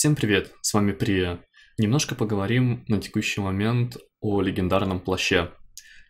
Всем привет, с вами Прия. Немножко поговорим на текущий момент о легендарном плаще.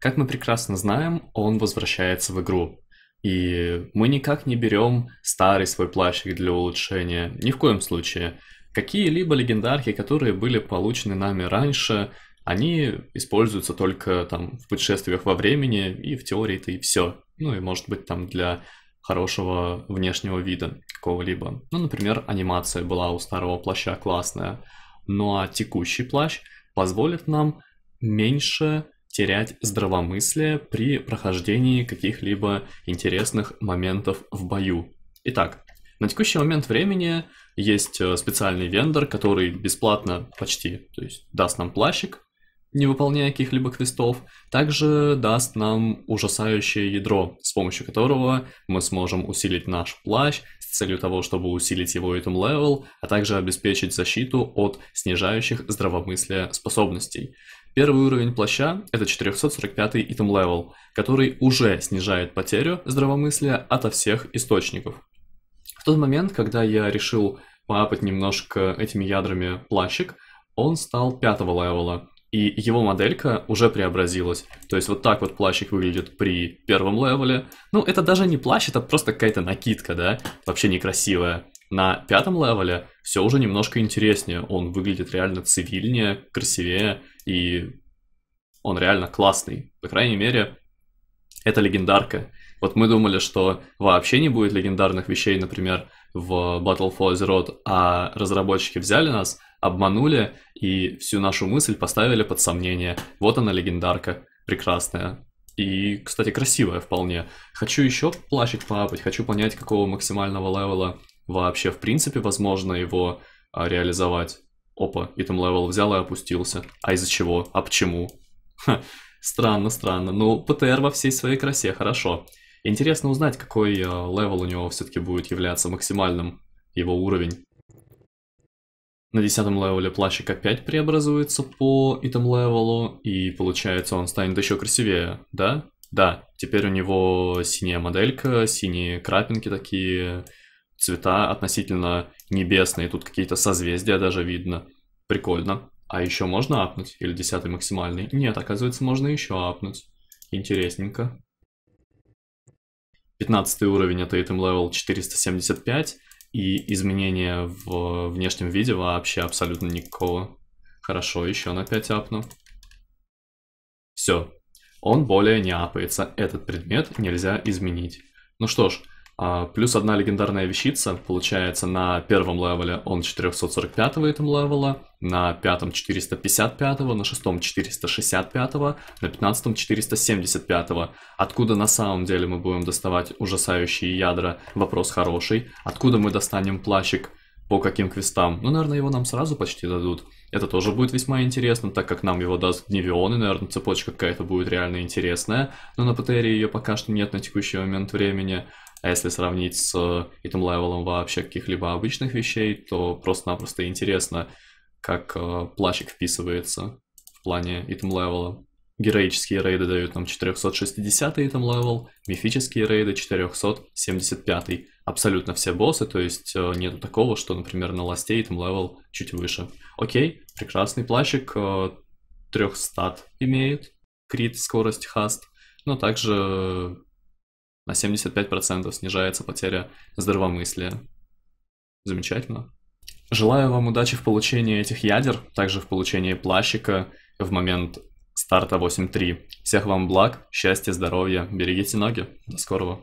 Как мы прекрасно знаем, он возвращается в игру. И мы никак не берем старый свой плащик для улучшения, ни в коем случае. Какие-либо легендарки, которые были получены нами раньше, они используются только там в путешествиях во времени и в теории-то и все. Ну и может быть там для хорошего внешнего вида какого-либо. Ну, например, анимация была у старого плаща классная. Ну а текущий плащ позволит нам меньше терять здравомыслие при прохождении каких-либо интересных моментов в бою. Итак, на текущий момент времени есть э, специальный вендор, который бесплатно почти то есть, даст нам плащик, не выполняя каких-либо квестов, также даст нам ужасающее ядро, с помощью которого мы сможем усилить наш плащ с целью того, чтобы усилить его item левел, а также обеспечить защиту от снижающих здравомыслие способностей. Первый уровень плаща – это 445 итем левел, который уже снижает потерю здравомыслия ото всех источников. В тот момент, когда я решил поапать немножко этими ядрами плащик, он стал пятого левела, и его моделька уже преобразилась. То есть вот так вот плащик выглядит при первом левеле. Ну, это даже не плащ, это просто какая-то накидка, да, вообще некрасивая. На пятом левеле все уже немножко интереснее, он выглядит реально цивильнее, красивее, и он реально классный. По крайней мере, это легендарка. Вот мы думали, что вообще не будет легендарных вещей, например, в Battle for Azeroth, а разработчики взяли нас – обманули и всю нашу мысль поставили под сомнение. Вот она легендарка, прекрасная. И, кстати, красивая вполне. Хочу еще плащик поапать, хочу понять, какого максимального левела вообще, в принципе, возможно его а, реализовать. Опа, итем левел взял и опустился. А из-за чего? А почему? Ха, странно, странно. Ну, ПТР во всей своей красе, хорошо. Интересно узнать, какой а, левел у него все-таки будет являться максимальным, его уровень. На десятом левеле плащик опять преобразуется по этому левелу, и получается он станет еще красивее, да? Да, теперь у него синяя моделька, синие крапинки такие, цвета относительно небесные, тут какие-то созвездия даже видно. Прикольно. А еще можно апнуть? Или десятый максимальный? Нет, оказывается, можно еще апнуть. Интересненько. 15 уровень это item level 475. И изменения в внешнем виде вообще абсолютно никакого. Хорошо, еще на 5 апну. Все. Он более не апается. Этот предмет нельзя изменить. Ну что ж, а, плюс одна легендарная вещица, получается, на первом левеле он 445 этом левела, на пятом 455, на шестом 465, на пятнадцатом 475. Откуда на самом деле мы будем доставать ужасающие ядра? Вопрос хороший. Откуда мы достанем плащик? По каким квестам? Ну, наверное, его нам сразу почти дадут. Это тоже будет весьма интересно, так как нам его даст Гневион, и, наверное, цепочка какая-то будет реально интересная. Но на ПТРе ее пока что нет на текущий момент времени. А если сравнить с э, этим левелом вообще каких-либо обычных вещей, то просто-напросто интересно, как э, плащик вписывается в плане этим левела. Героические рейды дают нам 460 item левел, мифические рейды 475. Абсолютно все боссы, то есть э, нет такого, что, например, на ласте item левел чуть выше. Окей, прекрасный плащик, 300 имеет, крит, скорость, хаст, но также на 75% снижается потеря здравомыслия. Замечательно. Желаю вам удачи в получении этих ядер, также в получении плащика в момент старта 8.3. Всех вам благ, счастья, здоровья, берегите ноги. До скорого.